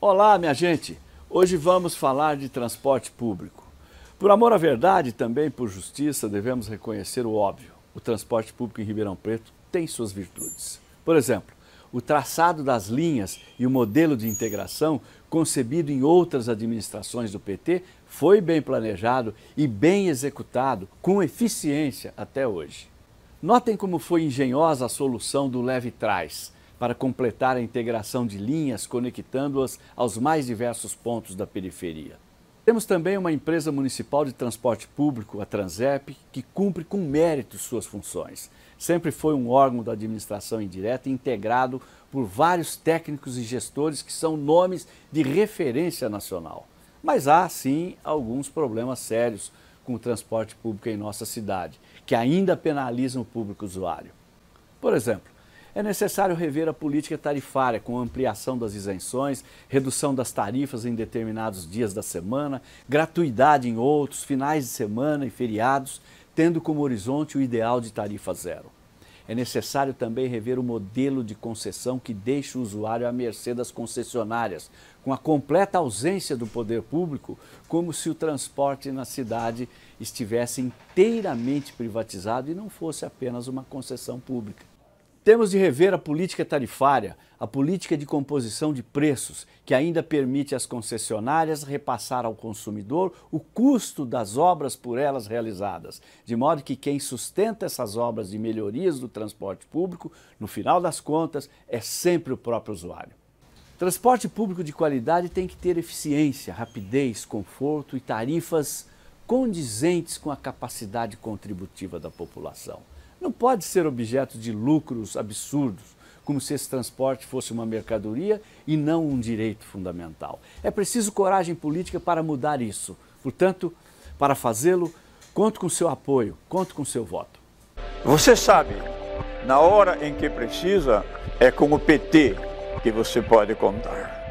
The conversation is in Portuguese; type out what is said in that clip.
Olá, minha gente! Hoje vamos falar de transporte público. Por amor à verdade e também por justiça, devemos reconhecer o óbvio. O transporte público em Ribeirão Preto tem suas virtudes. Por exemplo, o traçado das linhas e o modelo de integração concebido em outras administrações do PT foi bem planejado e bem executado com eficiência até hoje. Notem como foi engenhosa a solução do leve trás, para completar a integração de linhas conectando-as aos mais diversos pontos da periferia. Temos também uma empresa municipal de transporte público, a Transep, que cumpre com mérito suas funções. Sempre foi um órgão da administração indireta integrado por vários técnicos e gestores que são nomes de referência nacional. Mas há, sim, alguns problemas sérios com o transporte público em nossa cidade, que ainda penalizam o público usuário. Por exemplo, é necessário rever a política tarifária com ampliação das isenções, redução das tarifas em determinados dias da semana, gratuidade em outros, finais de semana e feriados, tendo como horizonte o ideal de tarifa zero. É necessário também rever o modelo de concessão que deixa o usuário à mercê das concessionárias, com a completa ausência do poder público, como se o transporte na cidade estivesse inteiramente privatizado e não fosse apenas uma concessão pública. Temos de rever a política tarifária, a política de composição de preços, que ainda permite às concessionárias repassar ao consumidor o custo das obras por elas realizadas, de modo que quem sustenta essas obras de melhorias do transporte público, no final das contas, é sempre o próprio usuário. Transporte público de qualidade tem que ter eficiência, rapidez, conforto e tarifas condizentes com a capacidade contributiva da população não pode ser objeto de lucros absurdos, como se esse transporte fosse uma mercadoria e não um direito fundamental. É preciso coragem política para mudar isso. Portanto, para fazê-lo, conto com seu apoio, conto com seu voto. Você sabe, na hora em que precisa, é com o PT que você pode contar.